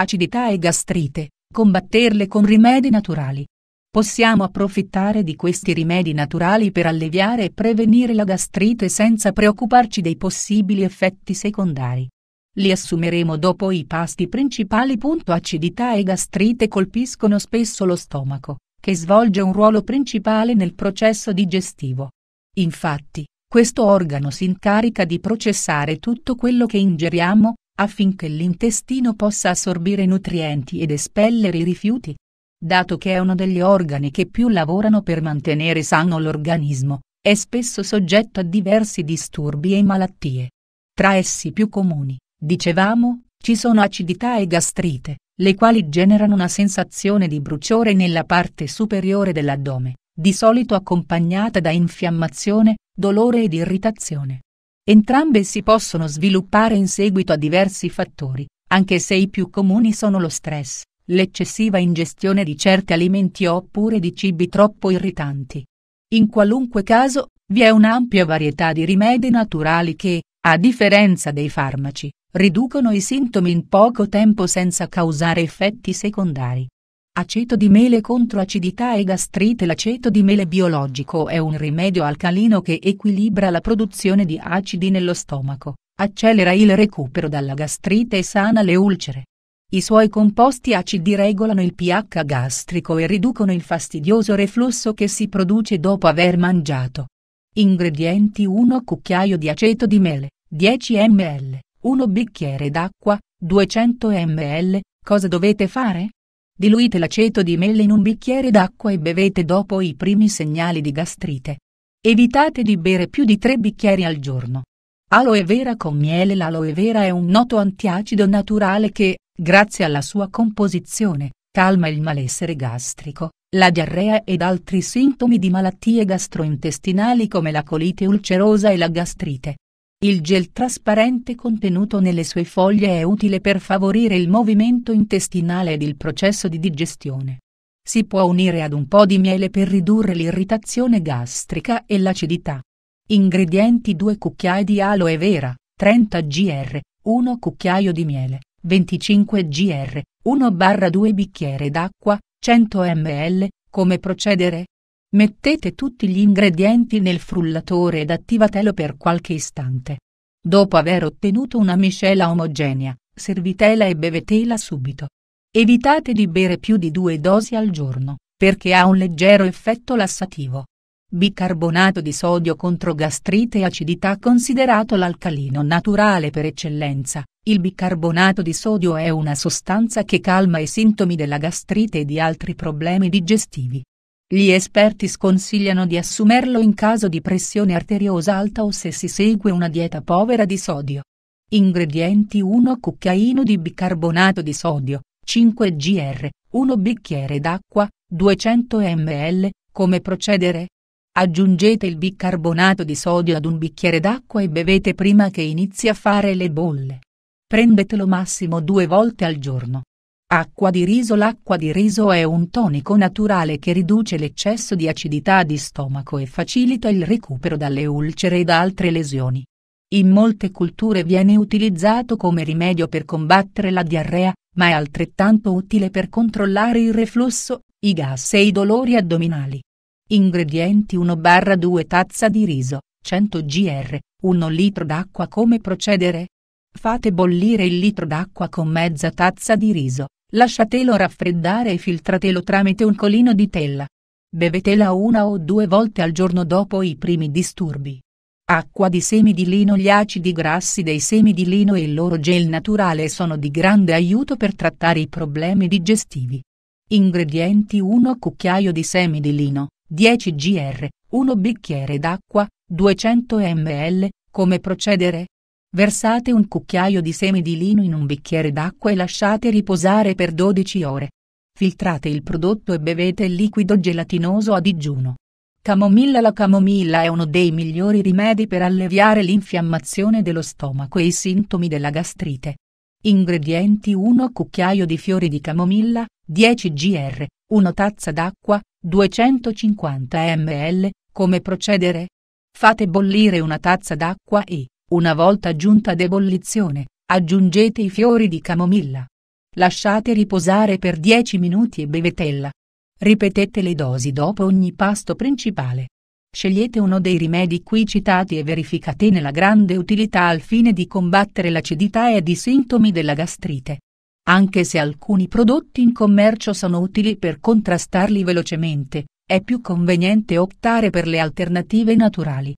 acidità e gastrite, combatterle con rimedi naturali. Possiamo approfittare di questi rimedi naturali per alleviare e prevenire la gastrite senza preoccuparci dei possibili effetti secondari. Li assumeremo dopo i pasti principali. Acidità e gastrite colpiscono spesso lo stomaco, che svolge un ruolo principale nel processo digestivo. Infatti, questo organo si incarica di processare tutto quello che ingeriamo, affinché l'intestino possa assorbire nutrienti ed espellere i rifiuti. Dato che è uno degli organi che più lavorano per mantenere sano l'organismo, è spesso soggetto a diversi disturbi e malattie. Tra essi più comuni, dicevamo, ci sono acidità e gastrite, le quali generano una sensazione di bruciore nella parte superiore dell'addome, di solito accompagnata da infiammazione, dolore ed irritazione. Entrambe si possono sviluppare in seguito a diversi fattori, anche se i più comuni sono lo stress, l'eccessiva ingestione di certi alimenti oppure di cibi troppo irritanti. In qualunque caso, vi è un'ampia varietà di rimedi naturali che, a differenza dei farmaci, riducono i sintomi in poco tempo senza causare effetti secondari. Aceto di mele contro acidità e gastrite L'aceto di mele biologico è un rimedio alcalino che equilibra la produzione di acidi nello stomaco, accelera il recupero dalla gastrite e sana le ulcere. I suoi composti acidi regolano il pH gastrico e riducono il fastidioso reflusso che si produce dopo aver mangiato. Ingredienti 1 cucchiaio di aceto di mele, 10 ml, 1 bicchiere d'acqua, 200 ml. Cosa dovete fare? Diluite l'aceto di mele in un bicchiere d'acqua e bevete dopo i primi segnali di gastrite. Evitate di bere più di tre bicchieri al giorno. Aloe vera con miele L'aloe vera è un noto antiacido naturale che, grazie alla sua composizione, calma il malessere gastrico, la diarrea ed altri sintomi di malattie gastrointestinali come la colite ulcerosa e la gastrite. Il gel trasparente contenuto nelle sue foglie è utile per favorire il movimento intestinale ed il processo di digestione. Si può unire ad un po' di miele per ridurre l'irritazione gastrica e l'acidità. Ingredienti 2 cucchiai di aloe vera, 30 gr, 1 cucchiaio di miele, 25 gr, 1-2 bicchiere d'acqua, 100 ml, come procedere? Mettete tutti gli ingredienti nel frullatore ed attivatelo per qualche istante. Dopo aver ottenuto una miscela omogenea, servitela e bevetela subito. Evitate di bere più di due dosi al giorno, perché ha un leggero effetto lassativo. Bicarbonato di sodio contro gastrite e acidità Considerato l'alcalino naturale per eccellenza, il bicarbonato di sodio è una sostanza che calma i sintomi della gastrite e di altri problemi digestivi. Gli esperti sconsigliano di assumerlo in caso di pressione arteriosa alta o se si segue una dieta povera di sodio. Ingredienti 1 cucchiaino di bicarbonato di sodio, 5 gr, 1 bicchiere d'acqua, 200 ml, come procedere? Aggiungete il bicarbonato di sodio ad un bicchiere d'acqua e bevete prima che inizi a fare le bolle. Prendetelo massimo due volte al giorno. Acqua di riso L'acqua di riso è un tonico naturale che riduce l'eccesso di acidità di stomaco e facilita il recupero dalle ulcere e da altre lesioni. In molte culture viene utilizzato come rimedio per combattere la diarrea, ma è altrettanto utile per controllare il reflusso, i gas e i dolori addominali. Ingredienti 1-2 tazza di riso, 100 gr, 1 litro d'acqua Come procedere? Fate bollire il litro d'acqua con mezza tazza di riso, Lasciatelo raffreddare e filtratelo tramite un colino di tela. Bevetela una o due volte al giorno dopo i primi disturbi. Acqua di semi di lino Gli acidi grassi dei semi di lino e il loro gel naturale sono di grande aiuto per trattare i problemi digestivi. Ingredienti 1 cucchiaio di semi di lino, 10 gr, 1 bicchiere d'acqua, 200 ml, come procedere? Versate un cucchiaio di semi di lino in un bicchiere d'acqua e lasciate riposare per 12 ore. Filtrate il prodotto e bevete il liquido gelatinoso a digiuno. Camomilla La camomilla è uno dei migliori rimedi per alleviare l'infiammazione dello stomaco e i sintomi della gastrite. Ingredienti 1 cucchiaio di fiori di camomilla, 10 gr, 1 tazza d'acqua, 250 ml. Come procedere? Fate bollire una tazza d'acqua e una volta giunta ad aggiungete i fiori di camomilla. Lasciate riposare per 10 minuti e bevetela. Ripetete le dosi dopo ogni pasto principale. Scegliete uno dei rimedi qui citati e verificatene la grande utilità al fine di combattere l'acidità ed i sintomi della gastrite. Anche se alcuni prodotti in commercio sono utili per contrastarli velocemente, è più conveniente optare per le alternative naturali,